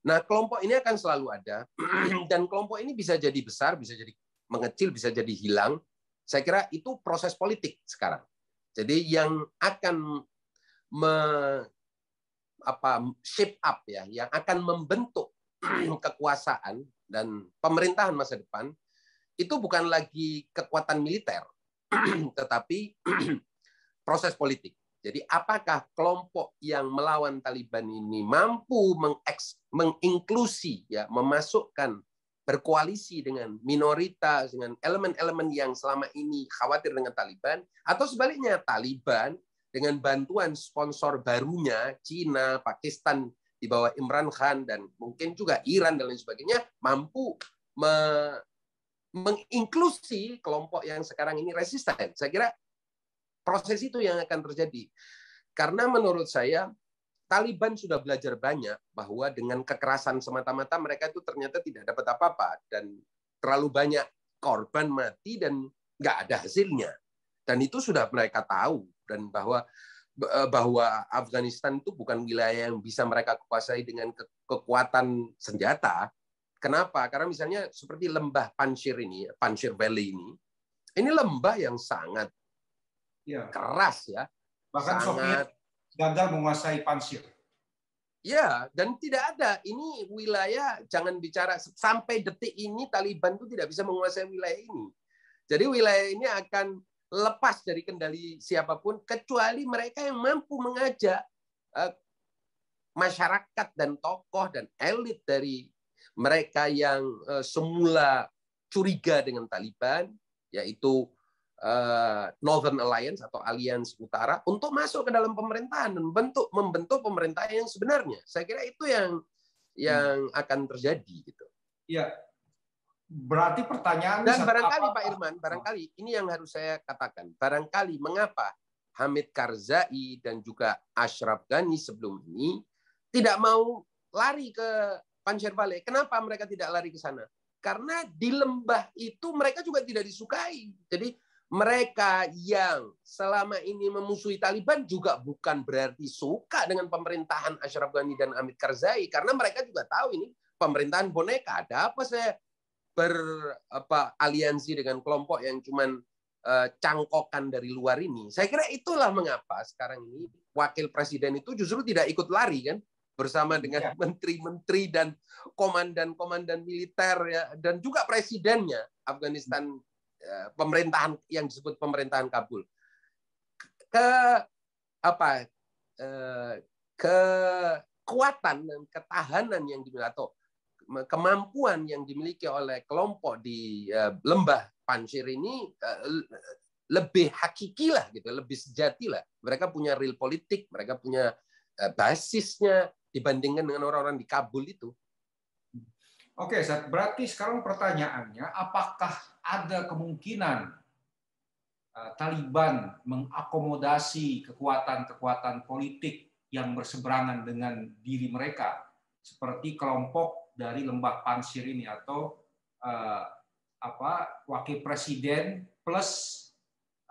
Nah, kelompok ini akan selalu ada dan kelompok ini bisa jadi besar, bisa jadi mengecil, bisa jadi hilang. Saya kira itu proses politik sekarang. Jadi yang akan me, apa shape up ya, yang akan membentuk kekuasaan dan pemerintahan masa depan itu bukan lagi kekuatan militer, tetapi proses politik. Jadi apakah kelompok yang melawan Taliban ini mampu menginklusi ya memasukkan berkoalisi dengan minoritas dengan elemen-elemen yang selama ini khawatir dengan Taliban atau sebaliknya Taliban dengan bantuan sponsor barunya Cina, Pakistan di bawah Imran Khan dan mungkin juga Iran dan lain sebagainya mampu menginklusi kelompok yang sekarang ini resisten. Saya kira Proses itu yang akan terjadi. Karena menurut saya Taliban sudah belajar banyak bahwa dengan kekerasan semata-mata mereka itu ternyata tidak dapat apa-apa dan terlalu banyak korban mati dan nggak ada hasilnya. Dan itu sudah mereka tahu dan bahwa eh, bahwa Afghanistan itu bukan wilayah yang bisa mereka kuasai dengan kekuatan senjata. Kenapa? Karena misalnya seperti lembah Panjshir ini, Panjshir Valley ini, ini lembah yang sangat ya. keras ya. Bahkan sangat, Soviet gagal menguasai Pansir. Ya, dan tidak ada. Ini wilayah, jangan bicara sampai detik ini Taliban itu tidak bisa menguasai wilayah ini. Jadi wilayah ini akan lepas dari kendali siapapun, kecuali mereka yang mampu mengajak eh, masyarakat dan tokoh dan elit dari mereka yang eh, semula curiga dengan Taliban, yaitu Eh, Northern Alliance atau Aliansi Utara untuk masuk ke dalam pemerintahan dan bentuk membentuk pemerintahan yang sebenarnya. Saya kira itu yang yang hmm. akan terjadi gitu. Iya. Berarti pertanyaan dan barangkali apa? Pak Irman, barangkali ini yang harus saya katakan. Barangkali mengapa Hamid Karzai dan juga Ashraf Ghani sebelum ini tidak mau lari ke Panjshir Vale. Kenapa mereka tidak lari ke sana? Karena di lembah itu mereka juga tidak disukai. Jadi mereka yang selama ini memusuhi Taliban juga bukan berarti suka dengan pemerintahan Ashraf Ghani dan Amit Karzai karena mereka juga tahu ini pemerintahan boneka ada apa saya ber apa aliansi dengan kelompok yang cuman eh, cangkokan dari luar ini. Saya kira itulah mengapa sekarang ini wakil presiden itu justru tidak ikut lari kan bersama dengan iya. menteri-menteri dan komandan-komandan militer ya dan juga presidennya Afghanistan Eh, pemerintahan yang disebut pemerintahan Kabul ke apa eh, kekuatan dan ketahanan yang dimiliki atau kemampuan yang dimiliki oleh kelompok di eh, lembah Panjir ini lebih hakiki lah gitu, lebih sejati lah. Mereka punya real politik, mereka punya basisnya dibandingkan dengan orang-orang di Kabul itu. Oke, okay, berarti sekarang pertanyaannya, apakah ada kemungkinan eh, Taliban mengakomodasi kekuatan-kekuatan politik yang berseberangan dengan diri mereka, seperti kelompok dari lembah Pansir ini atau eh, apa wakil presiden plus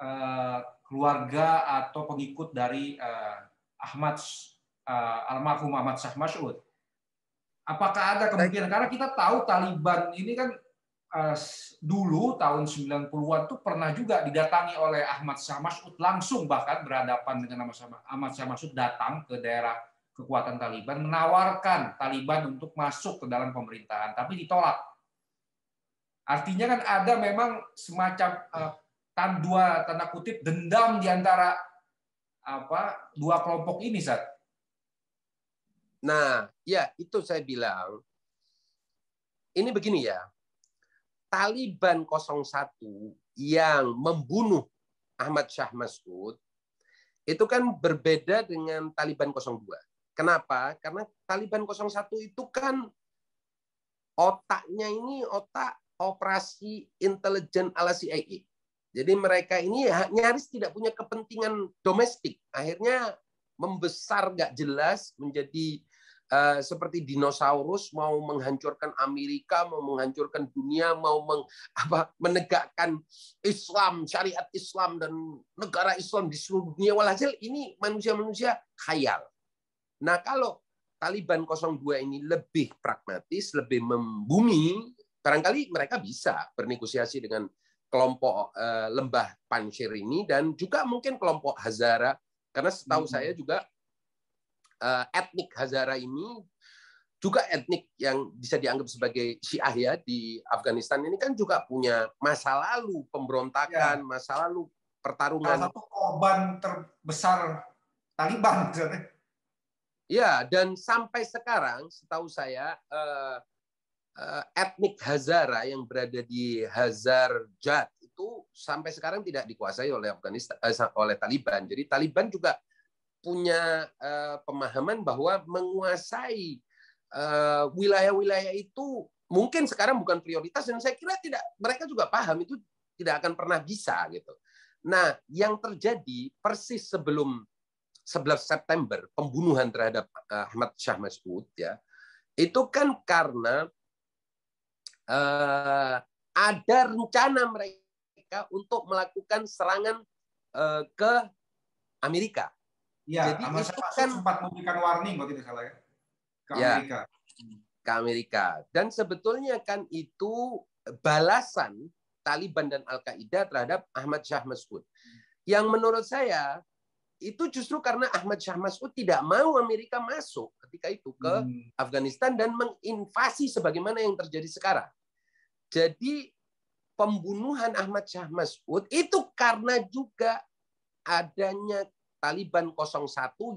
eh, keluarga atau pengikut dari eh, Ahmad eh, almarhum Ahmad Syah Mas'ud Apakah ada kemungkinan? Karena kita tahu Taliban ini kan eh, dulu tahun 90-an tuh pernah juga didatangi oleh Ahmad Shah Masud langsung bahkan berhadapan dengan Ahmad Shah Masud datang ke daerah kekuatan Taliban menawarkan Taliban untuk masuk ke dalam pemerintahan tapi ditolak. Artinya kan ada memang semacam eh, tanda tanda kutip dendam di antara apa dua kelompok ini saat Nah, ya itu saya bilang. Ini begini ya. Taliban 01 yang membunuh Ahmad Syah Masud itu kan berbeda dengan Taliban 02. Kenapa? Karena Taliban 01 itu kan otaknya ini otak operasi intelijen ala CIA. Jadi mereka ini nyaris tidak punya kepentingan domestik. Akhirnya membesar gak jelas menjadi Eh, seperti dinosaurus mau menghancurkan Amerika, mau menghancurkan dunia, mau meng, apa, menegakkan Islam, syariat Islam dan negara Islam di seluruh dunia. Walhasil ini manusia-manusia khayal. Nah kalau Taliban 02 ini lebih pragmatis, lebih membumi, barangkali mereka bisa bernegosiasi dengan kelompok eh, lembah Panjshir ini dan juga mungkin kelompok Hazara karena setahu hmm. saya juga uh, etnik Hazara ini juga etnik yang bisa dianggap sebagai Syiah ya di Afghanistan ini kan juga punya masa lalu pemberontakan, ya. masa lalu pertarungan. Salah satu korban terbesar Taliban. Ya, dan sampai sekarang setahu saya eh, eh, etnik Hazara yang berada di Hazarjat itu sampai sekarang tidak dikuasai oleh Afghanistan oleh Taliban. Jadi Taliban juga punya uh, pemahaman bahwa menguasai eh, wilayah-wilayah uh, itu mungkin sekarang bukan prioritas dan saya kira tidak mereka juga paham itu tidak akan pernah bisa gitu. Nah, yang terjadi persis sebelum 11 September pembunuhan terhadap eh, Ahmad Syah Mas'ud ya. Itu kan karena uh, ada rencana mereka untuk melakukan serangan uh, ke Amerika Iya, Jadi itu kan sempat memberikan warning kalau tidak salah ya ke ya, Amerika. Ke Amerika. Dan sebetulnya kan itu balasan Taliban dan Al-Qaeda terhadap Ahmad Syah Mas'ud. Yang menurut saya itu justru karena Ahmad Syah Mas'ud tidak mau Amerika masuk ketika itu ke hmm. Afghanistan dan menginvasi sebagaimana yang terjadi sekarang. Jadi pembunuhan Ahmad Syah Mas'ud itu karena juga adanya Taliban 01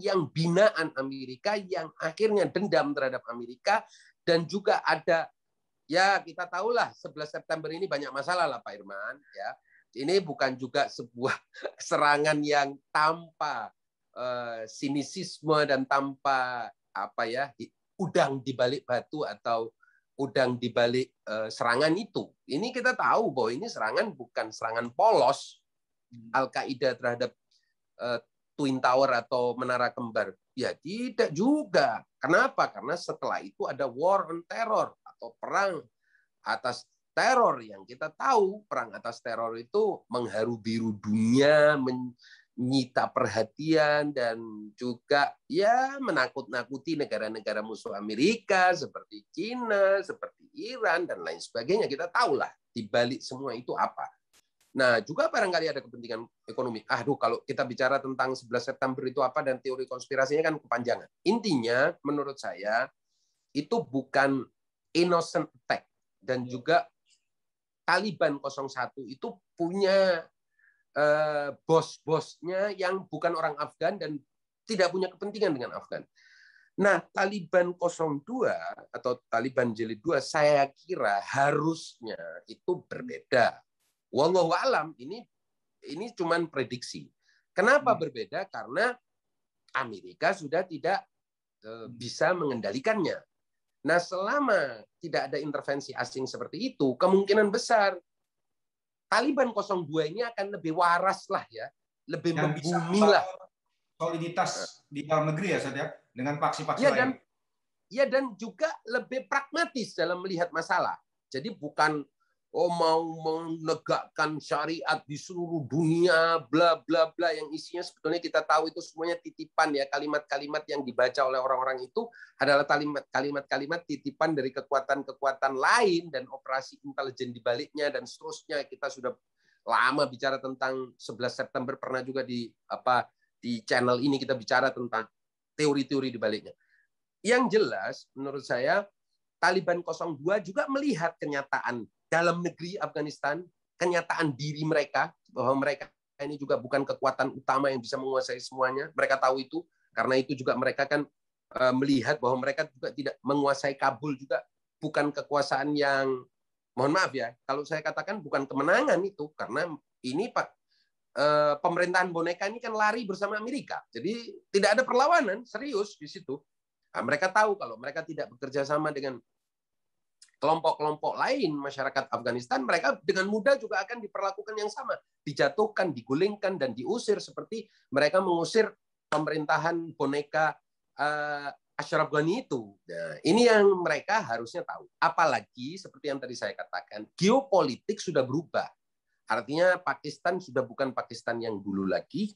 yang binaan Amerika yang akhirnya dendam terhadap Amerika dan juga ada ya kita tahulah 11 September ini banyak masalah lah Pak Irman ya. Ini bukan juga sebuah serangan yang tanpa uh, sinisisme dan tanpa apa ya udang di balik batu atau udang di balik uh, serangan itu. Ini kita tahu bahwa ini serangan bukan serangan polos hmm. Al-Qaeda terhadap uh, Twin Tower atau Menara Kembar? Ya tidak juga. Kenapa? Karena setelah itu ada war on terror atau perang atas teror yang kita tahu perang atas teror itu mengharu biru dunia, menyita perhatian dan juga ya menakut-nakuti negara-negara musuh Amerika seperti China, seperti Iran dan lain sebagainya. Kita tahulah di balik semua itu apa. Nah, juga barangkali ada kepentingan ekonomi. Aduh, kalau kita bicara tentang 11 September itu apa dan teori konspirasinya kan kepanjangan. Intinya, menurut saya, itu bukan innocent attack. Dan juga Taliban 01 itu punya eh, bos-bosnya yang bukan orang Afgan dan tidak punya kepentingan dengan Afgan. Nah, Taliban 02 atau Taliban jilid 2 saya kira harusnya itu berbeda Wallahu alam ini ini cuman prediksi. Kenapa hmm. berbeda? Karena Amerika sudah tidak e, bisa mengendalikannya. Nah, selama tidak ada intervensi asing seperti itu, kemungkinan besar Taliban 02 ini akan lebih waras lah ya, lebih dan membumi lah. Soliditas eh. di dalam negeri ya, Saudara, ya, dengan paksi-paksi ya, lain. Dan, ya dan juga lebih pragmatis dalam melihat masalah. Jadi bukan oh mau menegakkan syariat di seluruh dunia, bla bla bla yang isinya sebetulnya kita tahu itu semuanya titipan ya kalimat-kalimat yang dibaca oleh orang-orang itu adalah kalimat kalimat titipan dari kekuatan-kekuatan lain dan operasi intelijen di baliknya dan seterusnya kita sudah lama bicara tentang 11 September pernah juga di apa di channel ini kita bicara tentang teori-teori di baliknya. Yang jelas menurut saya Taliban 02 juga melihat kenyataan dalam negeri Afghanistan, kenyataan diri mereka bahwa mereka ini juga bukan kekuatan utama yang bisa menguasai semuanya. Mereka tahu itu karena itu juga mereka kan eh, melihat bahwa mereka juga tidak menguasai Kabul juga bukan kekuasaan yang mohon maaf ya kalau saya katakan bukan kemenangan itu karena ini Pak eh, pemerintahan boneka ini kan lari bersama Amerika. Jadi tidak ada perlawanan serius di situ. Nah, mereka tahu kalau mereka tidak bekerja sama dengan kelompok-kelompok lain masyarakat Afghanistan, mereka dengan mudah juga akan diperlakukan yang sama, dijatuhkan, digulingkan dan diusir seperti mereka mengusir pemerintahan boneka uh, Ashraf Ghani itu. Nah, ini yang mereka harusnya tahu. Apalagi seperti yang tadi saya katakan, geopolitik sudah berubah. Artinya Pakistan sudah bukan Pakistan yang dulu lagi.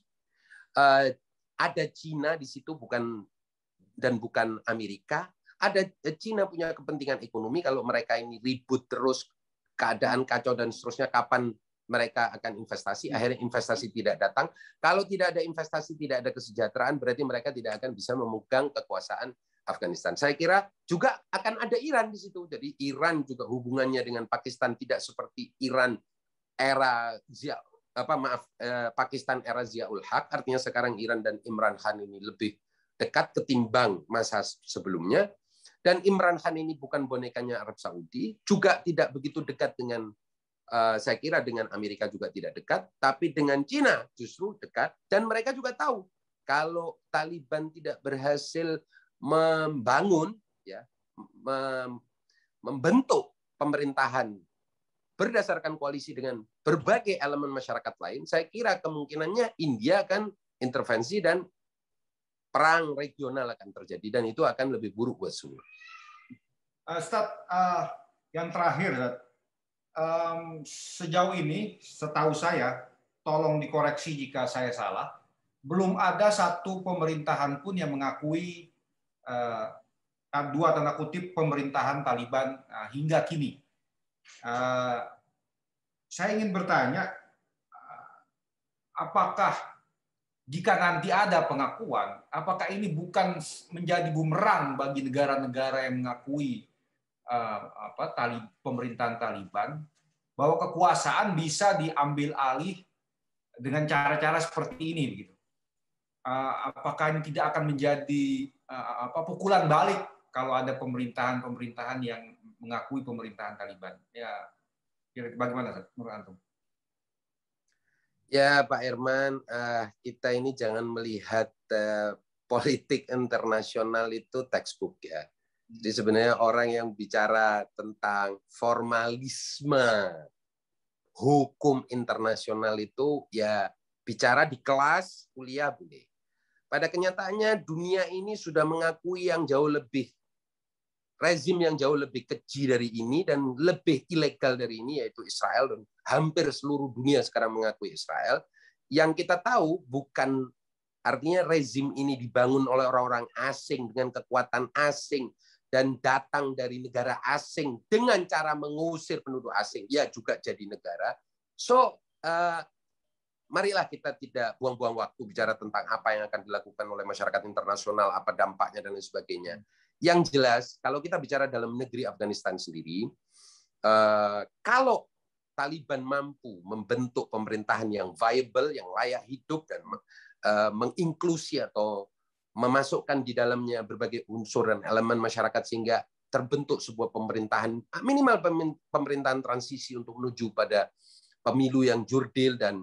Uh, ada Cina di situ bukan dan bukan Amerika ada eh, Cina punya kepentingan ekonomi kalau mereka ini ribut terus keadaan kacau dan seterusnya kapan mereka akan investasi hmm. akhirnya investasi tidak datang kalau tidak ada investasi tidak ada kesejahteraan berarti mereka tidak akan bisa memegang kekuasaan Afghanistan saya kira juga akan ada Iran di situ jadi Iran juga hubungannya dengan Pakistan tidak seperti Iran era Zia apa maaf eh, Pakistan era Ziaul Haq artinya sekarang Iran dan Imran Khan ini lebih dekat ketimbang masa sebelumnya dan Imran Khan ini bukan bonekanya Arab Saudi, juga tidak begitu dekat dengan eh, saya kira dengan Amerika juga tidak dekat, tapi dengan Cina justru dekat dan mereka juga tahu kalau Taliban tidak berhasil membangun ya membentuk pemerintahan berdasarkan koalisi dengan berbagai elemen masyarakat lain, saya kira kemungkinannya India akan intervensi dan perang regional akan terjadi dan itu akan lebih buruk buat semua. Eh, uh, Stad, uh, eh, yang terakhir, Stad. Um, sejauh ini setahu saya, tolong dikoreksi jika saya salah, belum ada satu pemerintahan pun yang mengakui uh, dua tanda kutip pemerintahan Taliban uh, hingga kini. Uh, saya ingin bertanya, apakah jika nanti ada pengakuan, apakah ini bukan menjadi bumerang bagi negara-negara yang mengakui uh, apa, tali, pemerintahan Taliban bahwa kekuasaan bisa diambil alih dengan cara-cara seperti ini, gitu. Uh, apakah ini tidak akan menjadi uh, apa, pukulan balik kalau ada pemerintahan-pemerintahan yang mengakui pemerintahan Taliban? Ya, bagaimana, menurut antum? Ya Pak Herman, uh, kita ini jangan melihat uh, politik internasional itu textbook ya. Jadi sebenarnya orang yang bicara tentang formalisme hukum internasional itu ya bicara di kelas kuliah boleh. Pada kenyataannya dunia ini sudah mengakui yang jauh lebih rezim yang jauh lebih keji dari ini dan lebih ilegal dari ini yaitu Israel dan hampir seluruh dunia sekarang mengakui Israel yang kita tahu bukan artinya rezim ini dibangun oleh orang-orang asing dengan kekuatan asing dan datang dari negara asing dengan cara mengusir penduduk asing ya juga jadi negara so uh, marilah kita tidak buang-buang waktu bicara tentang apa yang akan dilakukan oleh masyarakat internasional, apa dampaknya dan lain sebagainya. Yang jelas, kalau kita bicara dalam negeri Afghanistan sendiri, eh, kalau Taliban mampu membentuk pemerintahan yang viable, yang layak hidup dan eh, menginklusi atau memasukkan di dalamnya berbagai unsur dan elemen masyarakat sehingga terbentuk sebuah pemerintahan minimal pemerintahan transisi untuk menuju pada pemilu yang jurdil dan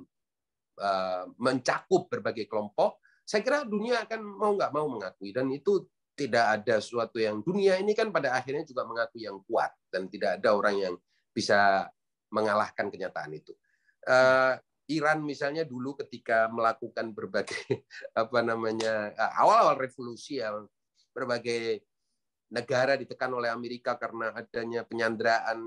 eh, mencakup berbagai kelompok saya kira dunia akan mau nggak mau mengakui dan itu tidak ada sesuatu yang dunia ini kan pada akhirnya juga mengaku yang kuat dan tidak ada orang yang bisa mengalahkan kenyataan itu. Uh, Iran misalnya dulu ketika melakukan berbagai apa namanya eh, awal-awal revolusi ya berbagai negara ditekan oleh Amerika karena adanya penyanderaan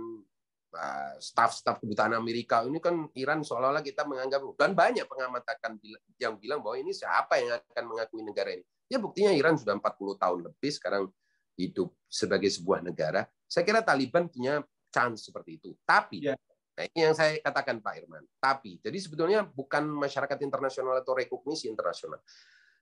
eh, staf-staf kebutuhan Amerika ini kan Iran seolah-olah kita menganggap dan banyak pengamat akan yang bilang bahwa ini siapa yang akan mengakui negara ini Ya buktinya Iran sudah 40 tahun lebih sekarang hidup sebagai sebuah negara. Saya kira Taliban punya chance seperti itu. Tapi ya. Nah, ini yang saya katakan Pak Irman. Tapi, jadi sebetulnya bukan masyarakat internasional atau rekognisi internasional.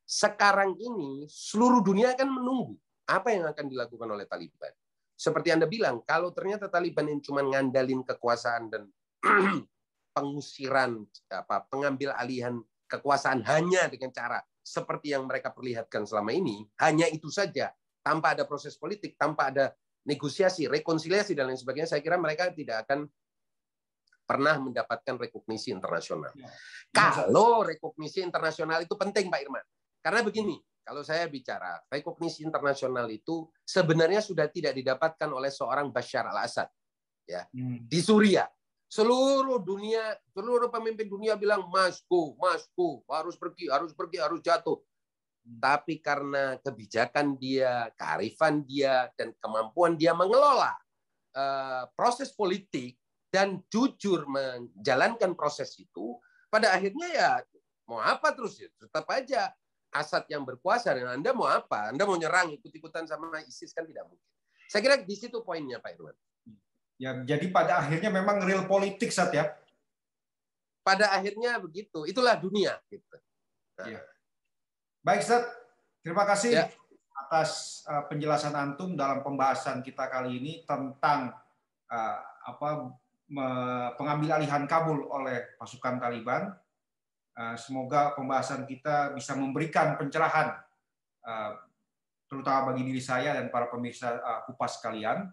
Sekarang ini seluruh dunia akan menunggu apa yang akan dilakukan oleh Taliban. Seperti Anda bilang, kalau ternyata Taliban yang cuma ngandalin kekuasaan dan pengusiran apa pengambil alihan kekuasaan hanya dengan cara seperti yang mereka perlihatkan selama ini, hanya itu saja, tanpa ada proses politik, tanpa ada negosiasi, rekonsiliasi dan lain sebagainya, saya kira mereka tidak akan pernah mendapatkan rekognisi internasional. Ya. Kalau rekognisi internasional itu penting, Pak Irman. Karena begini, kalau saya bicara, rekognisi internasional itu sebenarnya sudah tidak didapatkan oleh seorang Bashar al-Assad ya hmm. di Suriah Seluruh dunia, seluruh pemimpin dunia bilang masku, masku, harus pergi, harus pergi, harus jatuh. Tapi karena kebijakan dia, kearifan dia, dan kemampuan dia mengelola uh, proses politik dan jujur menjalankan proses itu, pada akhirnya ya mau apa terus ya tetap aja Asad yang berkuasa dan Anda mau apa? Anda mau nyerang ikut-ikutan sama ISIS kan tidak mungkin. Saya kira di situ poinnya Pak Irwan. Ya, jadi pada akhirnya memang real politik saat ya. Pada akhirnya begitu, itulah dunia gitu. Nah. Ya. Baik, Sat. Terima kasih ya. atas eh, penjelasan antum dalam pembahasan kita kali ini tentang uh, apa pengambil alihan Kabul oleh pasukan Taliban. Eh, semoga pembahasan kita bisa memberikan pencerahan, terutama bagi diri saya dan para pemirsa kupas kalian.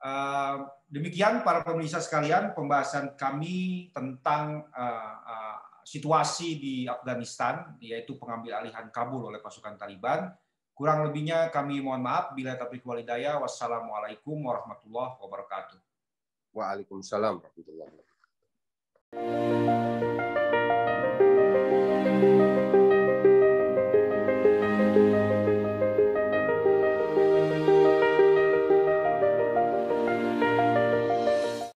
Eh, demikian para pemirsa sekalian pembahasan kami tentang eh, eh, situasi di Afghanistan yaitu pengambil alihan Kabul oleh pasukan Taliban. Kurang lebihnya kami mohon maaf bila tapi walidaya. Wassalamualaikum warahmatullahi wabarakatuh. Waalaikumsalam warahmatullahi wabarakatuh.